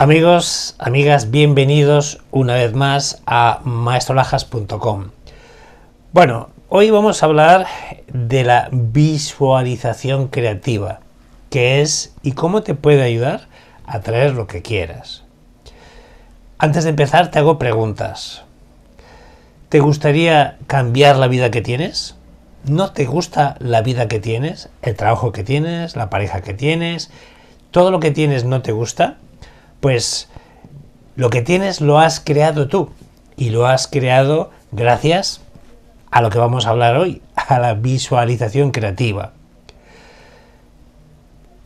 Amigos, amigas, bienvenidos una vez más a maestrolajas.com. Bueno, hoy vamos a hablar de la visualización creativa, qué es y cómo te puede ayudar a traer lo que quieras. Antes de empezar, te hago preguntas. ¿Te gustaría cambiar la vida que tienes? ¿No te gusta la vida que tienes? ¿El trabajo que tienes? ¿La pareja que tienes? ¿Todo lo que tienes no te gusta? Pues lo que tienes lo has creado tú y lo has creado gracias a lo que vamos a hablar hoy, a la visualización creativa.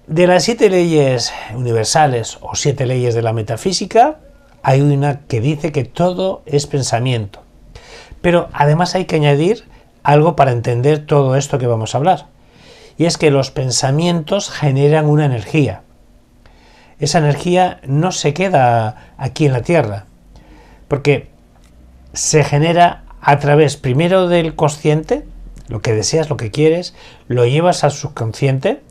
De las siete leyes universales o siete leyes de la metafísica, hay una que dice que todo es pensamiento. Pero además hay que añadir algo para entender todo esto que vamos a hablar. Y es que los pensamientos generan una energía esa energía no se queda aquí en la Tierra, porque se genera a través primero del consciente, lo que deseas, lo que quieres, lo llevas al subconsciente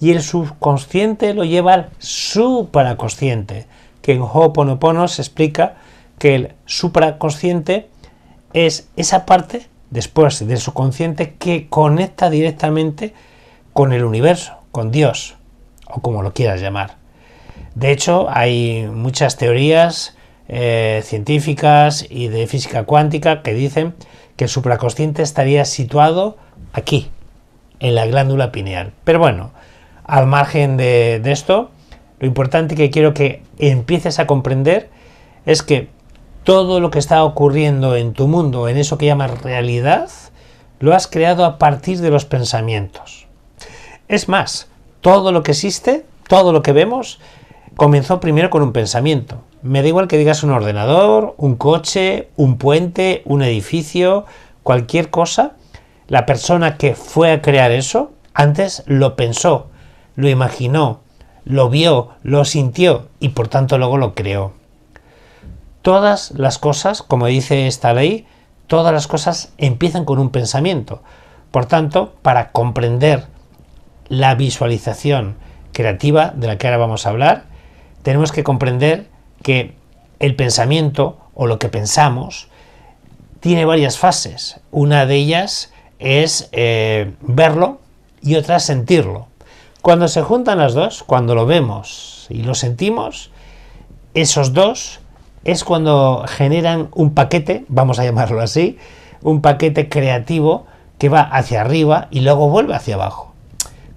y el subconsciente lo lleva al supraconsciente, que en Ho'oponopono se explica que el supraconsciente es esa parte después del subconsciente que conecta directamente con el universo, con Dios, o como lo quieras llamar. De hecho, hay muchas teorías eh, científicas y de física cuántica que dicen que el supraconsciente estaría situado aquí, en la glándula pineal. Pero bueno, al margen de, de esto, lo importante que quiero que empieces a comprender es que todo lo que está ocurriendo en tu mundo, en eso que llamas realidad, lo has creado a partir de los pensamientos. Es más, todo lo que existe, todo lo que vemos, comenzó primero con un pensamiento. Me da igual que digas un ordenador, un coche, un puente, un edificio, cualquier cosa. La persona que fue a crear eso, antes lo pensó, lo imaginó, lo vio, lo sintió y por tanto luego lo creó. Todas las cosas, como dice esta ley, todas las cosas empiezan con un pensamiento. Por tanto, para comprender la visualización creativa de la que ahora vamos a hablar, tenemos que comprender que el pensamiento o lo que pensamos tiene varias fases. Una de ellas es eh, verlo y otra sentirlo. Cuando se juntan las dos, cuando lo vemos y lo sentimos, esos dos es cuando generan un paquete, vamos a llamarlo así, un paquete creativo que va hacia arriba y luego vuelve hacia abajo.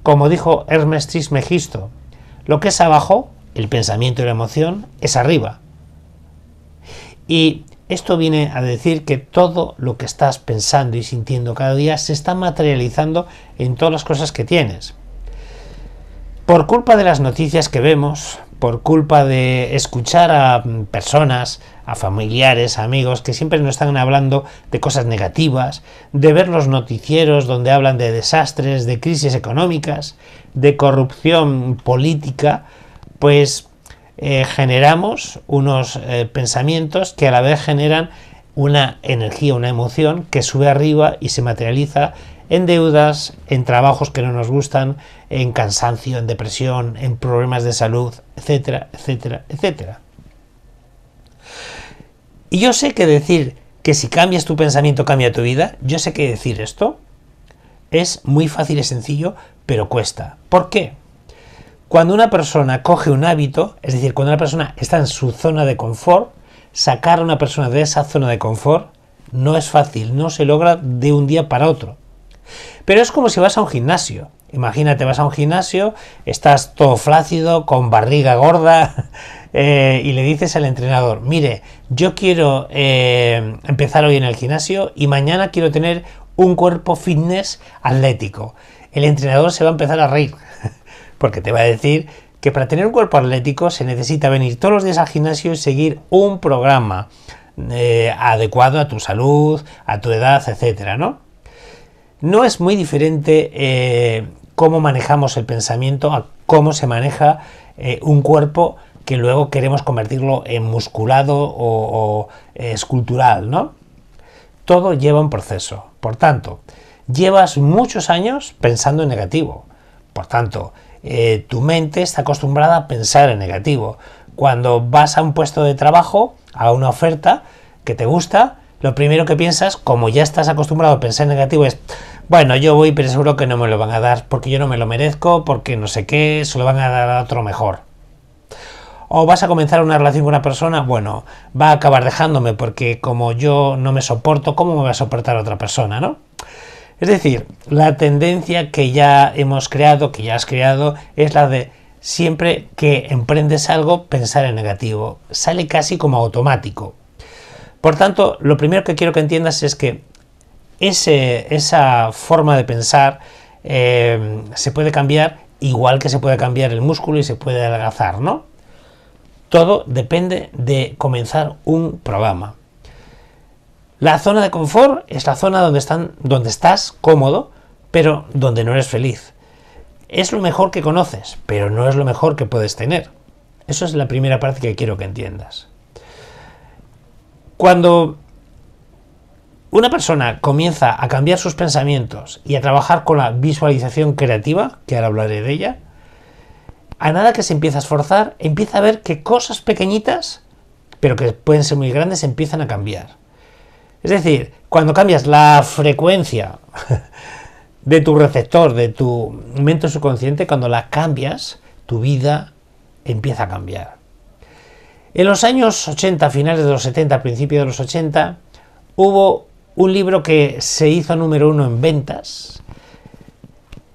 Como dijo Hermes Trismegisto, lo que es abajo el pensamiento y la emoción es arriba. Y esto viene a decir que todo lo que estás pensando y sintiendo cada día se está materializando en todas las cosas que tienes. Por culpa de las noticias que vemos, por culpa de escuchar a personas, a familiares, a amigos que siempre nos están hablando de cosas negativas, de ver los noticieros donde hablan de desastres, de crisis económicas, de corrupción política, pues eh, generamos unos eh, pensamientos que a la vez generan una energía, una emoción que sube arriba y se materializa en deudas, en trabajos que no nos gustan, en cansancio, en depresión, en problemas de salud, etcétera, etcétera, etcétera. Y yo sé que decir que si cambias tu pensamiento cambia tu vida, yo sé que decir esto es muy fácil y sencillo, pero cuesta. ¿Por qué? Cuando una persona coge un hábito, es decir, cuando una persona está en su zona de confort, sacar a una persona de esa zona de confort no es fácil, no se logra de un día para otro. Pero es como si vas a un gimnasio. Imagínate, vas a un gimnasio, estás todo flácido, con barriga gorda, eh, y le dices al entrenador, mire, yo quiero eh, empezar hoy en el gimnasio y mañana quiero tener un cuerpo fitness atlético. El entrenador se va a empezar a reír. porque te va a decir que para tener un cuerpo atlético se necesita venir todos los días al gimnasio y seguir un programa eh, adecuado a tu salud, a tu edad, etcétera, ¿no? No es muy diferente eh, cómo manejamos el pensamiento a cómo se maneja eh, un cuerpo que luego queremos convertirlo en musculado o, o escultural, ¿no? Todo lleva un proceso. Por tanto, llevas muchos años pensando en negativo. Por tanto, eh, tu mente está acostumbrada a pensar en negativo. Cuando vas a un puesto de trabajo, a una oferta que te gusta, lo primero que piensas, como ya estás acostumbrado a pensar en negativo, es, bueno, yo voy, pero seguro que no me lo van a dar, porque yo no me lo merezco, porque no sé qué, se lo van a dar a otro mejor. O vas a comenzar una relación con una persona, bueno, va a acabar dejándome, porque como yo no me soporto, ¿cómo me va a soportar otra persona, no? Es decir, la tendencia que ya hemos creado, que ya has creado, es la de siempre que emprendes algo pensar en negativo. Sale casi como automático. Por tanto, lo primero que quiero que entiendas es que ese, esa forma de pensar eh, se puede cambiar igual que se puede cambiar el músculo y se puede adelgazar, ¿no? Todo depende de comenzar un programa. La zona de confort es la zona donde, están, donde estás cómodo, pero donde no eres feliz. Es lo mejor que conoces, pero no es lo mejor que puedes tener. Eso es la primera parte que quiero que entiendas. Cuando una persona comienza a cambiar sus pensamientos y a trabajar con la visualización creativa, que ahora hablaré de ella, a nada que se empieza a esforzar, empieza a ver que cosas pequeñitas, pero que pueden ser muy grandes, empiezan a cambiar. Es decir, cuando cambias la frecuencia de tu receptor, de tu mente subconsciente, cuando la cambias, tu vida empieza a cambiar. En los años 80, finales de los 70, principios de los 80, hubo un libro que se hizo número uno en ventas,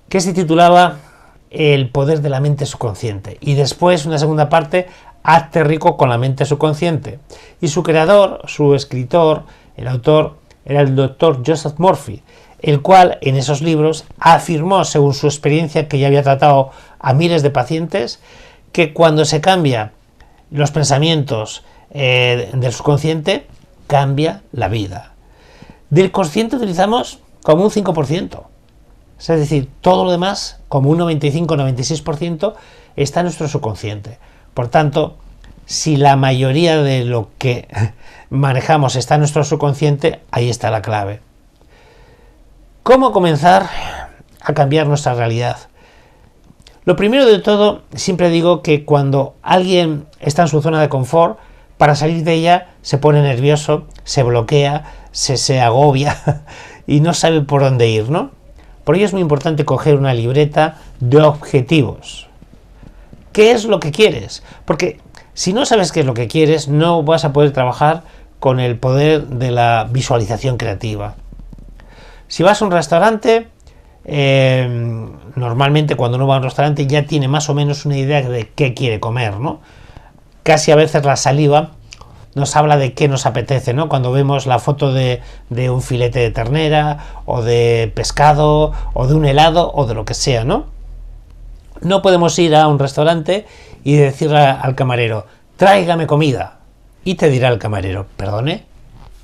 que se titulaba El poder de la mente subconsciente. Y después, una segunda parte, Hazte rico con la mente subconsciente. Y su creador, su escritor, el autor era el doctor Joseph Murphy, el cual en esos libros afirmó, según su experiencia que ya había tratado a miles de pacientes, que cuando se cambia los pensamientos eh, del subconsciente, cambia la vida. Del consciente utilizamos como un 5%. Es decir, todo lo demás, como un 95-96%, está en nuestro subconsciente. Por tanto, si la mayoría de lo que manejamos está en nuestro subconsciente, ahí está la clave. ¿Cómo comenzar a cambiar nuestra realidad? Lo primero de todo, siempre digo que cuando alguien está en su zona de confort, para salir de ella se pone nervioso, se bloquea, se, se agobia y no sabe por dónde ir, ¿no? Por ello es muy importante coger una libreta de objetivos. ¿Qué es lo que quieres? Porque si no sabes qué es lo que quieres, no vas a poder trabajar con el poder de la visualización creativa. Si vas a un restaurante, em, normalmente cuando uno va a un restaurante ya tiene más o menos una idea de qué quiere comer, ¿no? Casi a veces la saliva nos habla de qué nos apetece, ¿no? Cuando vemos la foto de, de un filete de ternera, o de pescado, o de un helado, o de lo que sea, ¿no? No podemos ir a un restaurante y decirle al camarero, tráigame comida. Y te dirá el camarero, perdone,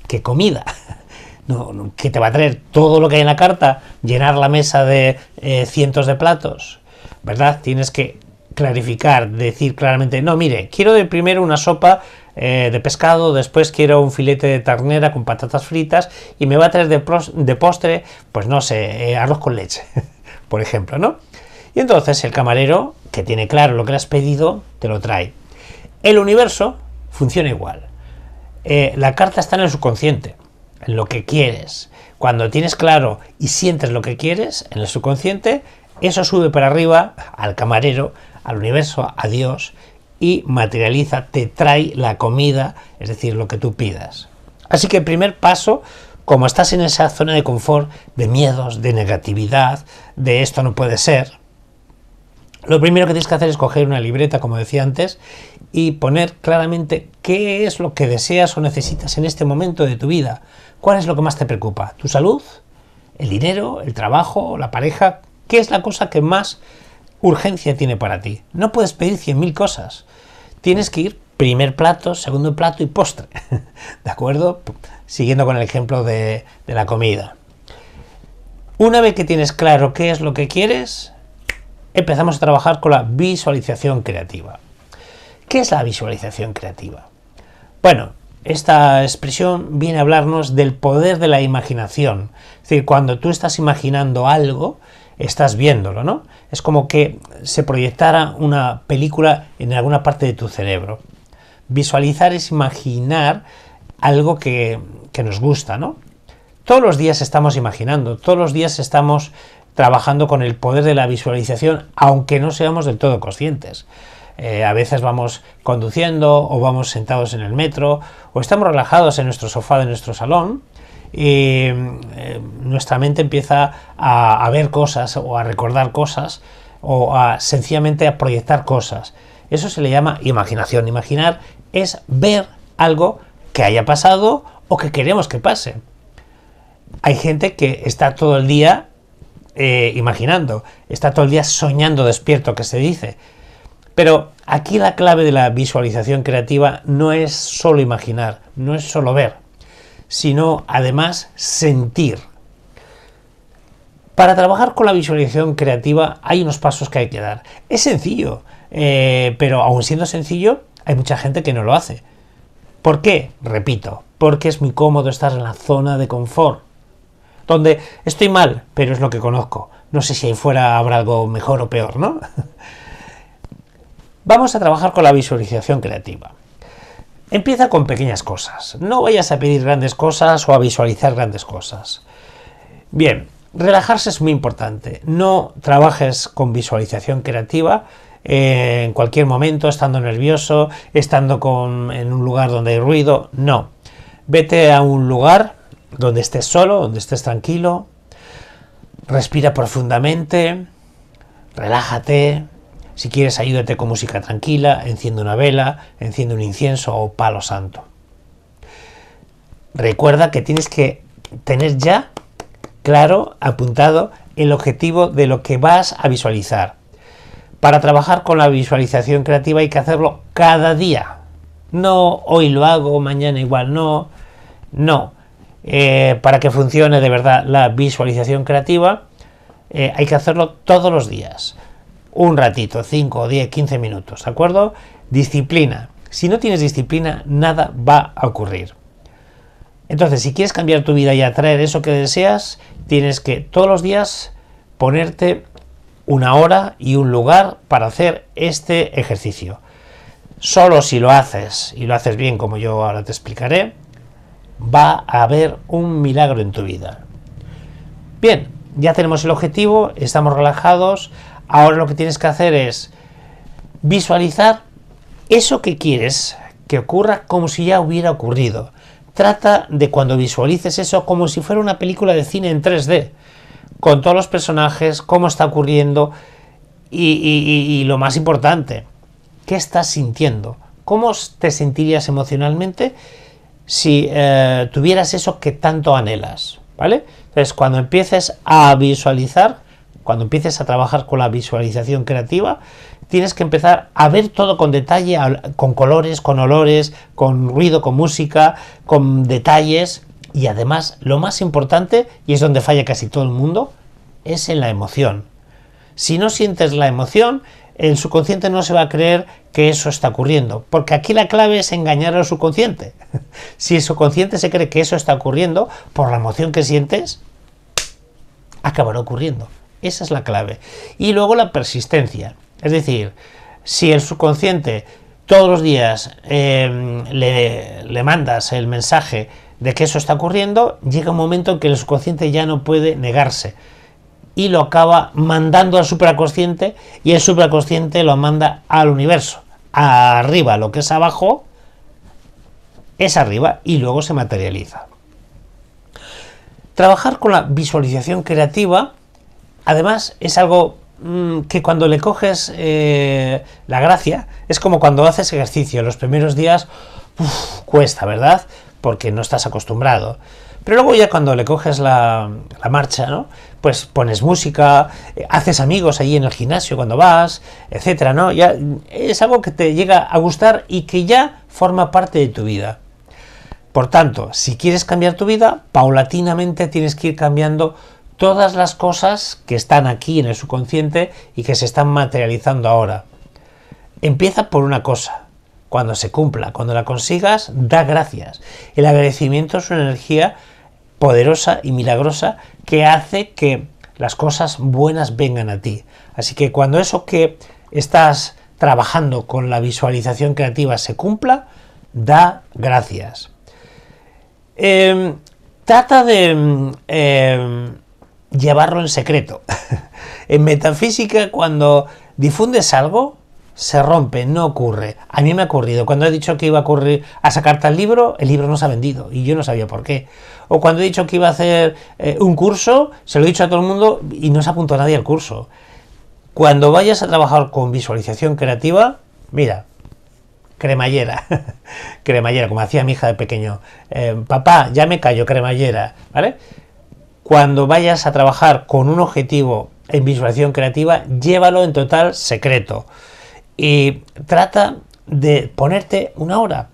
¿qué comida? No, que te va a traer todo lo que hay en la carta, llenar la mesa de eh, cientos de platos, ¿verdad? Tienes que clarificar, decir claramente, no, mire, quiero de primero una sopa eh, de pescado, después quiero un filete de ternera con patatas fritas y me va a traer de, de postre, pues no sé, eh, arroz con leche, por ejemplo, ¿no? Y entonces el camarero, que tiene claro lo que le has pedido, te lo trae. El universo funciona igual. Eh, la carta está en el subconsciente, en lo que quieres. Cuando tienes claro y sientes lo que quieres en el subconsciente, eso sube para arriba al camarero, al universo, a Dios y materializa, te trae la comida, es decir, lo que tú pidas. Así que el primer paso, como estás en esa zona de confort, de miedos, de negatividad, de esto no puede ser, lo primero que tienes que hacer es coger una libreta, como decía antes, y poner claramente qué es lo que deseas o necesitas en este momento de tu vida. ¿Cuál es lo que más te preocupa? ¿Tu salud? ¿El dinero? ¿El trabajo? ¿La pareja? ¿Qué es la cosa que más urgencia tiene para ti? No puedes pedir 100.000 cosas. Tienes que ir primer plato, segundo plato y postre. ¿De acuerdo? Siguiendo con el ejemplo de, de la comida. Una vez que tienes claro qué es lo que quieres, empezamos a trabajar con la visualización creativa. ¿Qué es la visualización creativa? Bueno, esta expresión viene a hablarnos del poder de la imaginación. Es decir, cuando tú estás imaginando algo, estás viéndolo, ¿no? Es como que se proyectara una película en alguna parte de tu cerebro. Visualizar es imaginar algo que, que nos gusta, ¿no? Todos los días estamos imaginando, todos los días estamos trabajando con el poder de la visualización, aunque no seamos del todo conscientes. Eh, a veces vamos conduciendo o vamos sentados en el metro o estamos relajados en nuestro sofá de nuestro salón y eh, nuestra mente empieza a, a, ver cosas o a recordar cosas o a sencillamente a proyectar cosas. Eso se le llama imaginación. Imaginar es ver algo que haya pasado o que queremos que pase. Hay gente que está todo el día eh, imaginando, está todo el día soñando despierto, que se dice. Pero aquí la clave de la visualización creativa no es solo imaginar, no es solo ver, sino además sentir. Para trabajar con la visualización creativa hay unos pasos que hay que dar. Es sencillo, eh, pero aun siendo sencillo, hay mucha gente que no lo hace. ¿Por qué? Repito, porque es muy cómodo estar en la zona de confort donde estoy mal, pero es lo que conozco. No sé si ahí fuera habrá algo mejor o peor, ¿no? Vamos a trabajar con la visualización creativa. Empieza con pequeñas cosas. No vayas a pedir grandes cosas o a visualizar grandes cosas. Bien, relajarse es muy importante. No trabajes con visualización creativa eh, en cualquier momento, estando nervioso, estando en un lugar donde hay ruido. No. Vete a un lugar donde estés solo, donde estés tranquilo. Respira profundamente, relájate. Si quieres, ayúdate con música tranquila, enciende una vela, enciende un incienso o palo santo. Recuerda que tienes que tener ya claro, apuntado, el objetivo de lo que vas a visualizar. Para trabajar con la visualización creativa hay que hacerlo cada día. No hoy lo hago, mañana igual no. No, eh, para que funcione de verdad la visualización creativa, eh, hay que hacerlo todos los días. Un ratito, 5, 10, 15 minutos, ¿de acuerdo? Disciplina. Si no tienes disciplina, nada va a ocurrir. Entonces, si quieres cambiar tu vida y atraer eso que deseas, tienes que todos los días ponerte una hora y un lugar para hacer este ejercicio. Solo si lo haces y lo haces bien, como yo ahora te explicaré, va a haber un milagro en tu vida. Bien, ya tenemos el objetivo, estamos relajados, ahora lo que tienes que hacer es visualizar eso que quieres que ocurra como si ya hubiera ocurrido. Trata de cuando visualices eso como si fuera una película de cine en 3D, con todos los personajes, cómo está ocurriendo y, lo más importante, qué estás sintiendo, cómo te sentirías emocionalmente si eh, tuvieras eso que tanto anhelas, ¿vale? Entonces, cuando empieces a visualizar, cuando empieces a trabajar con la visualización creativa, tienes que empezar a ver todo con detalle, con colores, con olores, con ruido, con música, con detalles. Y además, lo más importante, y es donde falla casi todo el mundo, es en la emoción. Si no sientes la emoción, el subconsciente no se va a creer que eso está ocurriendo, porque aquí la clave es engañar al subconsciente. Si el subconsciente se cree que eso está ocurriendo, por la emoción que sientes, acabará ocurriendo. Esa es la clave. Y luego la persistencia. Es decir, si el subconsciente todos los días em, le, le mandas el mensaje de que eso está ocurriendo, llega un momento en que el subconsciente ya no puede negarse y lo acaba mandando al supraconsciente y el supraconsciente lo manda al universo. Arriba, lo que es abajo es arriba y luego se materializa. Trabajar con la visualización creativa, además, es algo mm, que cuando le coges eh, la gracia, es como cuando haces ejercicio. Los primeros días cuesta, ¿verdad? Porque no estás acostumbrado. Pero luego ya cuando le coges la, marcha, ¿no? Pues pones música, eh, haces amigos allí en el gimnasio cuando vas, etcétera, ¿no? Ya es algo que te llega a gustar y que ya forma parte de tu vida. Por tanto, si quieres cambiar tu vida, paulatinamente tienes que ir cambiando todas las cosas que están aquí en el subconsciente y que se están materializando ahora. Empieza por una cosa. Cuando se cumpla, cuando la consigas, da gracias. El agradecimiento es una energía poderosa y milagrosa que hace que las cosas buenas vengan a ti. Así que cuando eso que estás trabajando con la visualización creativa se cumpla, da gracias. Em, trata de em, em, llevarlo en secreto. en metafísica, cuando difundes algo, se rompe, no ocurre. A mí me ha ocurrido. Cuando he dicho que iba a, ocurrir, a sacar tal libro, el libro no se ha vendido y yo no sabía por qué. O cuando he dicho que iba a hacer eh, un curso, se lo he dicho a todo el mundo y no se apuntó a nadie al curso. Cuando vayas a trabajar con visualización creativa, mira, cremallera, cremallera, como hacía mi hija de pequeño, eh, papá, ya me callo, cremallera, ¿vale? Cuando vayas a trabajar con un objetivo en visualización creativa, llévalo en total secreto y trata de ponerte una hora,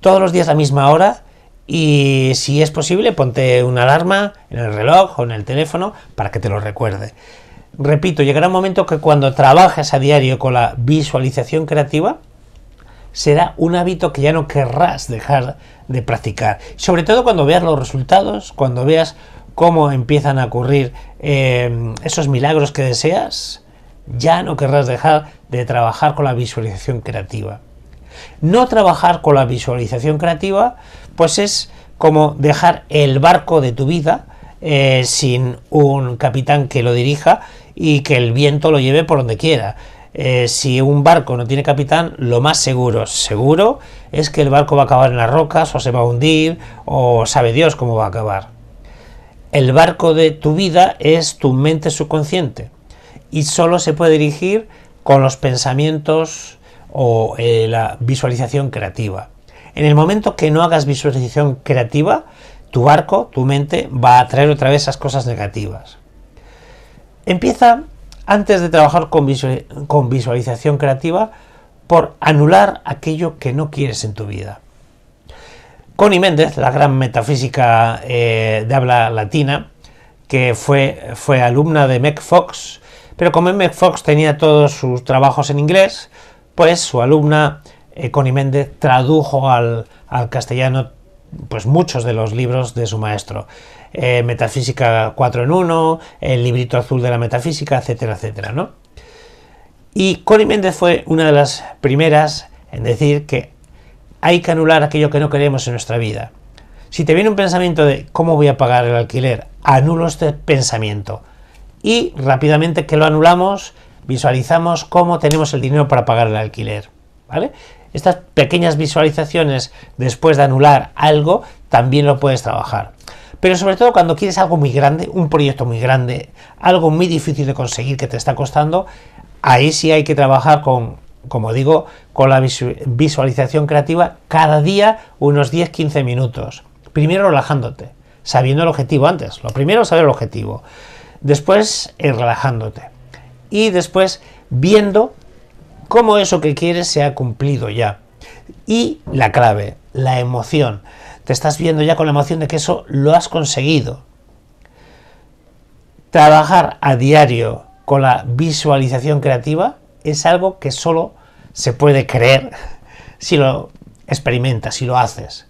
todos los días la misma hora y si es posible ponte una alarma en el reloj o en el teléfono para que te lo recuerde. Repito, llegará un momento que cuando trabajas a diario con la visualización creativa, será un hábito que ya no querrás dejar de practicar. Sobre todo cuando veas los resultados, cuando veas cómo empiezan a ocurrir eh, esos milagros que deseas, ya no querrás dejar de trabajar con la visualización creativa. No trabajar con la visualización creativa, pues es como dejar el barco de tu vida eh, sin un capitán que lo dirija y que el viento lo lleve por donde quiera. Eh, si un barco no tiene capitán, lo más seguro, seguro, es que el barco va a acabar en las rocas o se va a hundir o sabe Dios cómo va a acabar. El barco de tu vida es tu mente subconsciente y solo se puede dirigir con los pensamientos o eh, la visualización creativa. En el momento que no hagas visualización creativa, tu barco, tu mente, va a traer otra vez esas cosas negativas. Empieza, antes de trabajar con, visualización creativa, por anular aquello que no quieres en tu vida. Connie Méndez, la gran metafísica eh, de habla latina, que fue, fue alumna de Meg Fox, pero como M. Fox tenía todos sus trabajos en inglés, pues su alumna eh, Méndez tradujo al, castellano pues muchos de los libros de su maestro. Eh, metafísica 4 en 1, el librito azul de la metafísica, etcétera, etcétera, ¿no? Y Connie Méndez fue una de las primeras en decir que hay que anular aquello que no queremos en nuestra vida. Si te viene un pensamiento de cómo voy a pagar el alquiler, anulo este pensamiento y rápidamente que lo anulamos visualizamos cómo tenemos el dinero para pagar el alquiler. ¿vale? Estas pequeñas visualizaciones después de anular algo también lo puedes trabajar. Pero sobre todo cuando quieres algo muy grande, un proyecto muy grande, algo muy difícil de conseguir que te está costando, ahí sí hay que trabajar con, como digo, con la visualización creativa cada día unos 10-15 minutos. Primero relajándote, sabiendo el objetivo antes. Lo primero, es saber el objetivo después eh, relajándote y después viendo cómo eso que quieres se ha cumplido ya. Y la clave, la emoción. Te estás viendo ya con la emoción de que eso lo has conseguido. Trabajar a diario con la visualización creativa es algo que solo se puede creer si lo experimentas, si lo haces.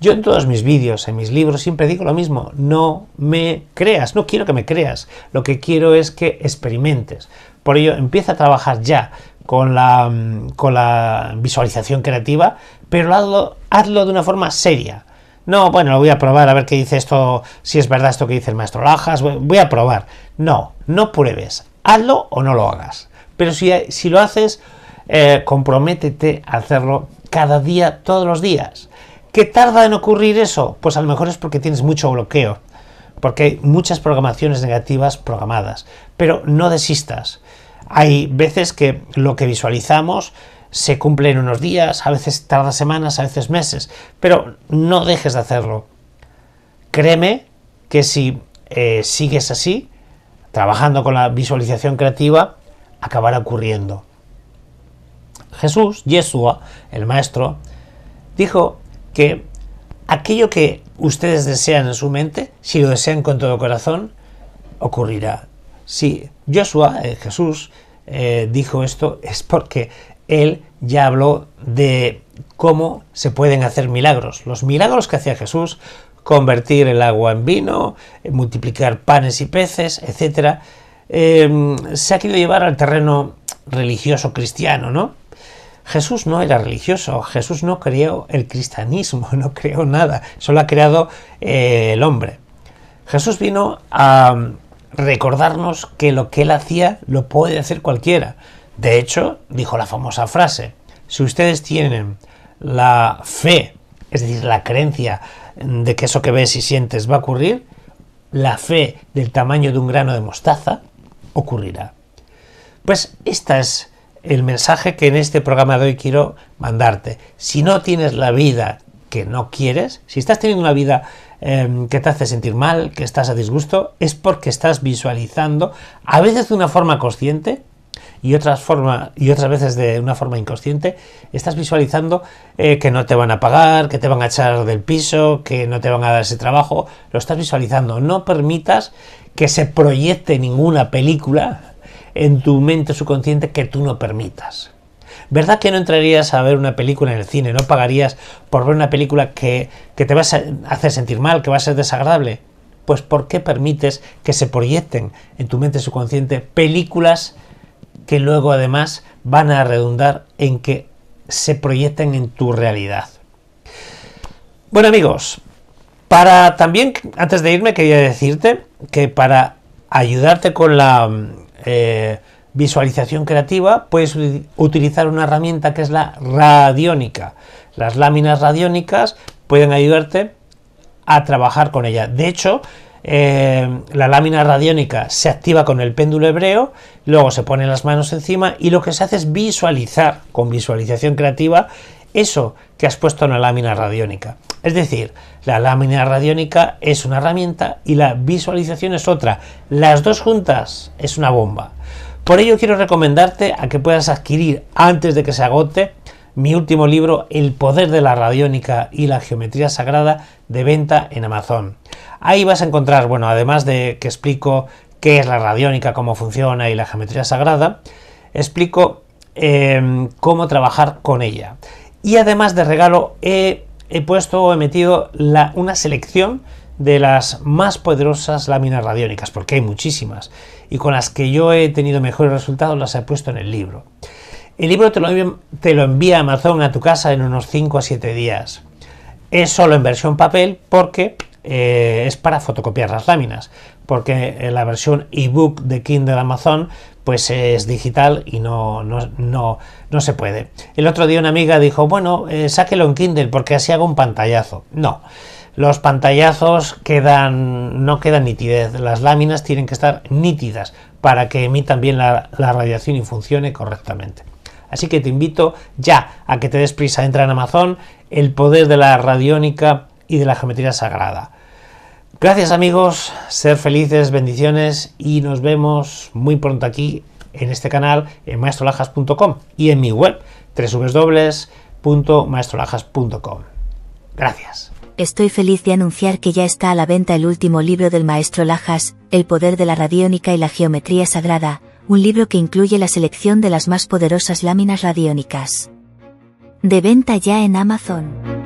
Yo en todos mis vídeos, en mis libros, siempre digo lo mismo, no me creas, no quiero que me creas, lo que quiero es que experimentes. Por ello, empieza a trabajar ya con la, mm, con la visualización creativa, pero hazlo, hazlo de una forma seria. No, bueno, lo voy a probar a ver qué dice esto, si es verdad esto que dice el maestro Lajas, voy a probar. No, no pruebes, hazlo o no lo hagas. Pero si, si lo haces, eh, comprométete a hacerlo cada día, todos los días. ¿Qué tarda en ocurrir eso? Pues a lo mejor es porque tienes mucho bloqueo, porque hay muchas programaciones negativas programadas. Pero no desistas. Hay veces que lo que visualizamos se cumple en unos días, a veces tarda semanas, a veces meses, pero no dejes de hacerlo. Créeme que si eh, sigues así, trabajando con la visualización creativa, acabará ocurriendo. Jesús, Yeshua, el maestro, dijo que aquello que ustedes desean en su mente, si lo desean con todo corazón, ocurrirá. Si Joshua, eh, Jesús, eh, dijo esto, es porque él ya habló de cómo se pueden hacer milagros. Los milagros que hacía Jesús, convertir el agua en vino, eh, multiplicar panes y peces, etc., se ha querido llevar al terreno religioso cristiano, ¿no? Jesús no era religioso, Jesús no creó el cristianismo, no creó nada, solo ha creado eh, el hombre. Jesús vino a mm, recordarnos que lo que él hacía lo puede hacer cualquiera. De hecho, dijo la famosa frase, si ustedes tienen la fe, es decir, la creencia de que eso que ves y sientes va a ocurrir, la fe del tamaño de un grano de mostaza ocurrirá. Pues esta es el mensaje que en este programa de hoy quiero mandarte. Si no tienes la vida que no quieres, si estás teniendo una vida em, que te hace sentir mal, que estás a disgusto, es porque estás visualizando, a veces de una forma consciente y otras, forma, y otras veces de una forma inconsciente, estás visualizando eh, que no te van a pagar, que te van a echar del piso, que no te van a dar ese trabajo, lo estás visualizando. No permitas que se proyecte ninguna película en tu mente subconsciente que tú no permitas. ¿Verdad que no entrarías a ver una película en el cine? ¿No pagarías por ver una película que, te va a hacer sentir mal, que va a ser desagradable? Pues ¿por qué permites que se proyecten en tu mente subconsciente películas que luego además van a redundar en que se proyecten en tu realidad? Bueno amigos, para también, antes de irme, quería decirte que para ayudarte con la eh, visualización creativa, puedes utilizar una herramienta que es la radiónica. Las láminas radiónicas pueden ayudarte a trabajar con ella. De hecho, eh, la lámina radiónica se activa con el péndulo hebreo, luego se ponen las manos encima y lo que se hace es visualizar con visualización creativa eso que has puesto una lámina radiónica. Es decir, la lámina radiónica es una herramienta y la visualización es otra. Las dos juntas es una bomba. Por ello quiero recomendarte a que puedas adquirir antes de que se agote mi último libro El poder de la radiónica y la geometría sagrada de venta en Amazon. Ahí vas a encontrar, bueno, además de que explico qué es la radiónica, cómo funciona y la geometría sagrada, explico em, cómo trabajar con ella. Y además de regalo, he, puesto o he metido una selección de las más poderosas láminas radiónicas, porque hay muchísimas, y con las que yo he tenido mejores resultados las he puesto en el libro. El libro te lo, envía, te lo envía Amazon a tu casa en unos 5 a 7 días. Es solo en versión papel porque eh, es para fotocopiar las láminas, porque eh, la versión ebook de Kindle Amazon pues es digital y no, se puede. El otro día una amiga dijo, bueno, eh, sáquelo en Kindle porque así hago un pantallazo. No, los pantallazos quedan, no quedan nitidez, las láminas tienen que estar nítidas para que emitan bien la, radiación y funcione correctamente. Así que te invito ya a que te des prisa, entra en Amazon, el poder de la radiónica y de la geometría sagrada. Gracias amigos, ser felices, bendiciones y nos vemos muy pronto aquí en este canal en maestrolajas.com y en mi web www.maestrolajas.com. Gracias. Estoy feliz de anunciar que ya está a la venta el último libro del maestro Lajas, El poder de la radiónica y la geometría sagrada, un libro que incluye la selección de las más poderosas láminas radiónicas. De venta ya en Amazon.